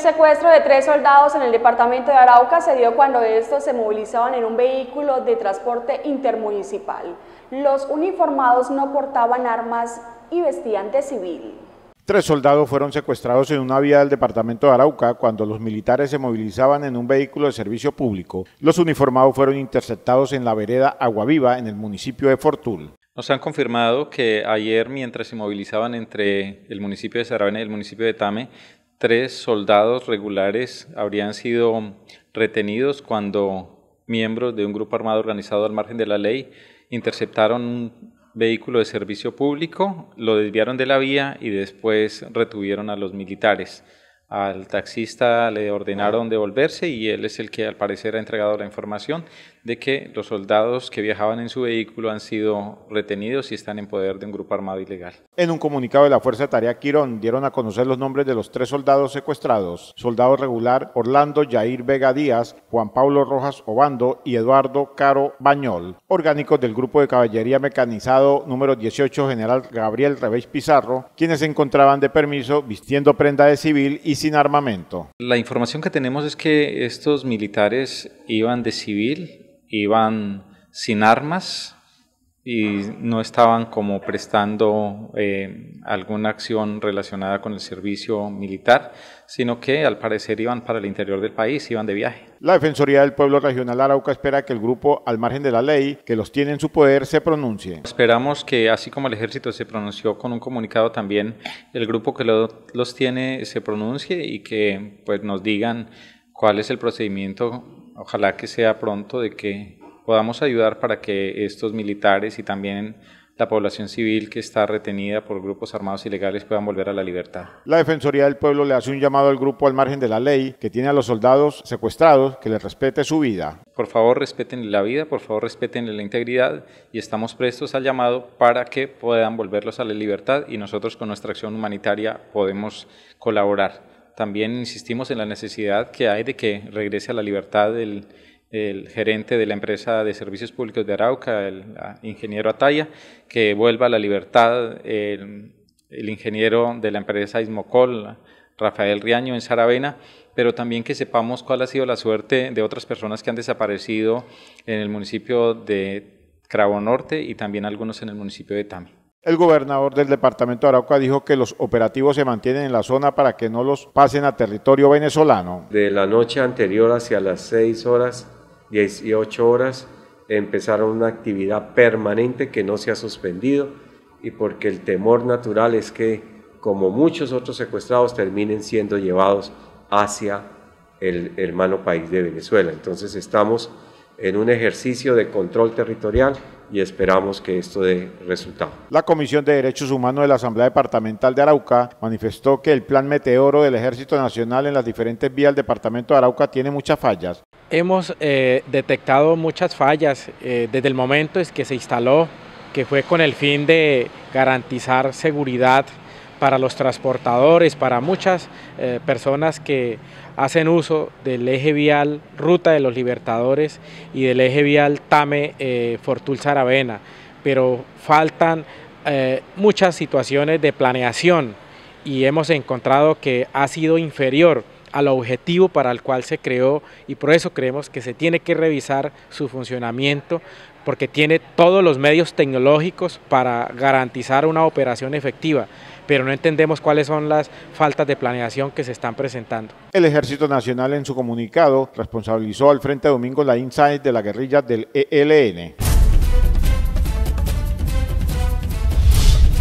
El secuestro de tres soldados en el departamento de Arauca se dio cuando estos se movilizaban en un vehículo de transporte intermunicipal. Los uniformados no portaban armas y vestían de civil. Tres soldados fueron secuestrados en una vía del departamento de Arauca cuando los militares se movilizaban en un vehículo de servicio público. Los uniformados fueron interceptados en la vereda Aguaviva, en el municipio de Fortul. Nos han confirmado que ayer, mientras se movilizaban entre el municipio de Saravena y el municipio de Tame, tres soldados regulares habrían sido retenidos cuando miembros de un grupo armado organizado al margen de la ley interceptaron un vehículo de servicio público, lo desviaron de la vía y después retuvieron a los militares al taxista le ordenaron devolverse y él es el que al parecer ha entregado la información de que los soldados que viajaban en su vehículo han sido retenidos y están en poder de un grupo armado ilegal. En un comunicado de la Fuerza de Tarea Quirón dieron a conocer los nombres de los tres soldados secuestrados, soldado regular Orlando Yair Vega Díaz, Juan Pablo Rojas Obando y Eduardo Caro Bañol, orgánicos del grupo de caballería mecanizado número 18 General Gabriel Revés Pizarro, quienes se encontraban de permiso vistiendo prenda de civil y armamento? La información que tenemos es que estos militares iban de civil, iban sin armas, y no estaban como prestando eh, alguna acción relacionada con el servicio militar, sino que al parecer iban para el interior del país, iban de viaje. La Defensoría del Pueblo Regional Arauca espera que el grupo, al margen de la ley, que los tiene en su poder, se pronuncie. Esperamos que, así como el ejército se pronunció con un comunicado también, el grupo que los tiene se pronuncie y que pues, nos digan cuál es el procedimiento, ojalá que sea pronto, de que podamos ayudar para que estos militares y también la población civil que está retenida por grupos armados ilegales puedan volver a la libertad. La Defensoría del Pueblo le hace un llamado al grupo al margen de la ley que tiene a los soldados secuestrados que les respete su vida. Por favor, respeten la vida, por favor, respeten la integridad y estamos prestos al llamado para que puedan volverlos a la libertad y nosotros con nuestra acción humanitaria podemos colaborar. También insistimos en la necesidad que hay de que regrese a la libertad el el gerente de la empresa de servicios públicos de Arauca, el ingeniero Ataya, que vuelva a la libertad el, ingeniero de la empresa Ismocol, Rafael Riaño en Saravena, pero también que sepamos cuál ha sido la suerte de otras personas que han desaparecido en el municipio de Cravo Norte y también algunos en el municipio de Tami. El gobernador del departamento de Arauca dijo que los operativos se mantienen en la zona para que no los pasen a territorio venezolano. De la noche anterior hacia las 6 horas 18 horas, empezaron una actividad permanente que no se ha suspendido y porque el temor natural es que, como muchos otros secuestrados, terminen siendo llevados hacia el hermano país de Venezuela. Entonces estamos en un ejercicio de control territorial y esperamos que esto dé resultado. La Comisión de Derechos Humanos de la Asamblea Departamental de Arauca manifestó que el plan meteoro del Ejército Nacional en las diferentes vías del departamento de Arauca tiene muchas fallas Hemos eh, detectado muchas fallas eh, desde el momento en que se instaló, que fue con el fin de garantizar seguridad para los transportadores, para muchas eh, personas que hacen uso del eje vial Ruta de los Libertadores y del eje vial Tame Fortul Saravena, pero faltan muchas situaciones de planeación y hemos encontrado que ha sido inferior al objetivo para el cual se creó y por eso creemos que se tiene que revisar su funcionamiento porque tiene todos los medios tecnológicos para garantizar una operación efectiva, pero no entendemos cuáles son las faltas de planeación que se están presentando. El Ejército Nacional en su comunicado responsabilizó al Frente Domingo la Insight de la guerrilla del ELN.